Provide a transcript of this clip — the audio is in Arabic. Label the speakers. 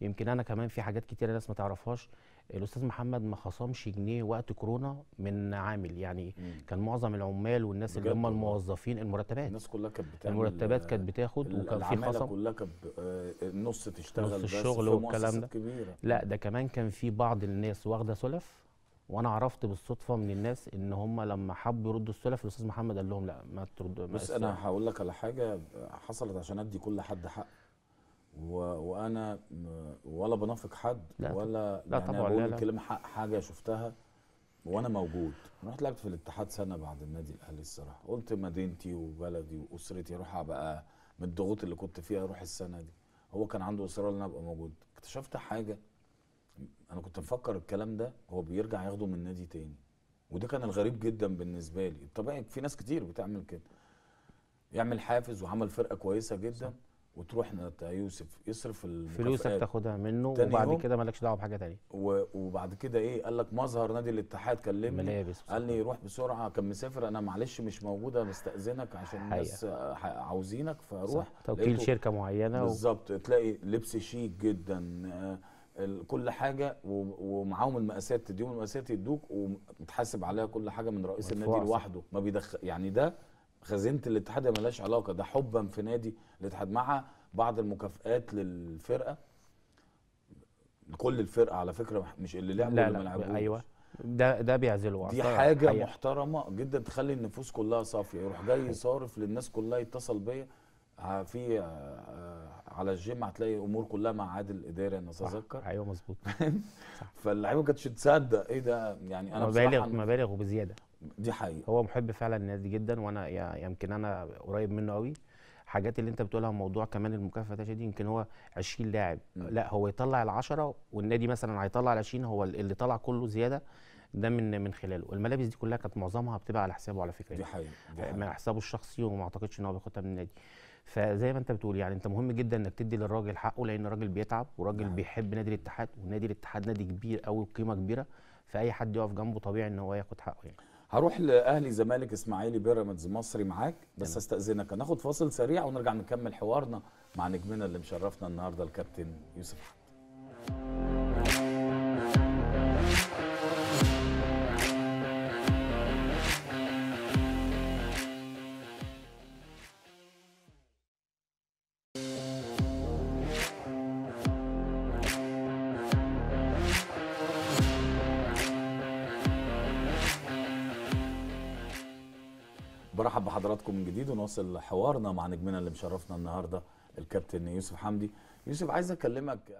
Speaker 1: يمكن انا كمان في حاجات كتير الناس ما تعرفهاش الاستاذ محمد ما خصمش جنيه وقت كورونا من عامل يعني مم. كان معظم العمال والناس اللي هم الموظفين المرتبات
Speaker 2: الناس كلها كانت بتاخد المرتبات كانت آه، بتاخد وكان في خصم كلها كانت آه، نص تشتغل نص الشغل والكلام ده كبيرة.
Speaker 1: لا ده كمان كان في بعض الناس واخده سلف وانا عرفت بالصدفه من الناس ان هم لما حبوا يردوا السلف الاستاذ محمد قال لهم لا ما تردوا بس انا
Speaker 2: هقول لك على حاجه حصلت عشان ادي كل حد حق وانا ولا بنافق حد لا ولا لا يعني طبعا لا, لا. حاجه شفتها وانا موجود رحت لعبت في الاتحاد سنه بعد النادي الاهلي الصراحه قلت مدينتي وبلدي واسرتي اروح بقى من الضغوط اللي كنت فيها اروح السنه دي هو كان عنده اصرار ان انا ابقى موجود اكتشفت حاجه انا كنت مفكر الكلام ده هو بيرجع ياخده من نادي تاني وده كان الغريب جدا بالنسبه لي الطبيعي في ناس كتير بتعمل كده يعمل حافز وعمل فرقه كويسه جدا صح. وتروح يوسف يصرف فلوسك تاخدها
Speaker 1: منه وبعد كده مالكش دعوه بحاجه تانية
Speaker 2: وبعد كده ايه قال لك مظهر نادي الاتحاد كلمني قال لي روح بسرعه كان مسافر انا معلش مش موجوده مستاذنك عشان الناس آه، عاوزينك فروح توكيل شركه
Speaker 1: معينه بالظبط
Speaker 2: تلاقي لبس شيك جدا آه، كل حاجه ومعاهم المقاسات تديهم المقاسات يدوك ومتحاسب عليها كل حاجه من رئيس النادي لوحده ما بيدخل يعني ده خزينه الاتحاد ملهاش علاقه ده حبا في نادي الاتحاد مع بعض المكافئات للفرقه كل الفرقه على فكره مش اللي لعبوا لا اللي ما لعبوش ايوه
Speaker 1: ده ده بيعزله دي حاجه حقيقة. أيوة.
Speaker 2: محترمه جدا تخلي النفوس كلها صافيه يروح جاي أيوة. صارف للناس كلها يتصل بيا في آه، آه، على الجيم هتلاقي امور كلها مع عادل اداري انا اتذكر ايوه مظبوط فاللعيبه ما كانتش تصدق ايه ده يعني انا مبالغ
Speaker 1: مبالغ وبزياده دي حقيقه هو محب فعلا النادي جدا وانا يمكن انا قريب منه قوي الحاجات اللي انت بتقولها موضوع كمان المكافاه دي يمكن هو 20 لاعب لا هو يطلع ال10 والنادي مثلا هيطلع ال 20 هو اللي طلع كله زياده ده من من خلاله الملابس دي كلها كانت معظمها بتبقى على حسابه على فكره دي حقيقه على يعني حسابه الشخصي وما اعتقدش ان هو بياخدها من النادي فزي ما انت بتقول يعني انت مهم جدا انك تدي للراجل حقه لان الراجل بيتعب وراجل نعم. بيحب نادي الاتحاد ونادي الاتحاد نادي كبير قوي وقيمه كبيره فاي حد يقف جنبه
Speaker 2: طبيعي ان هو ياخد حقه يعني هروح لاهلي زمالك اسماعيلي بيراميدز مصري معاك بس استاذنك هناخد فاصل سريع ونرجع نكمل حوارنا مع نجمنا اللي مشرفنا النهارده الكابتن يوسف حمد برحب بحضراتكم من جديد ونواصل حوارنا مع نجمنا اللي مشرفنا النهارده الكابتن يوسف حمدي يوسف عايز اكلمك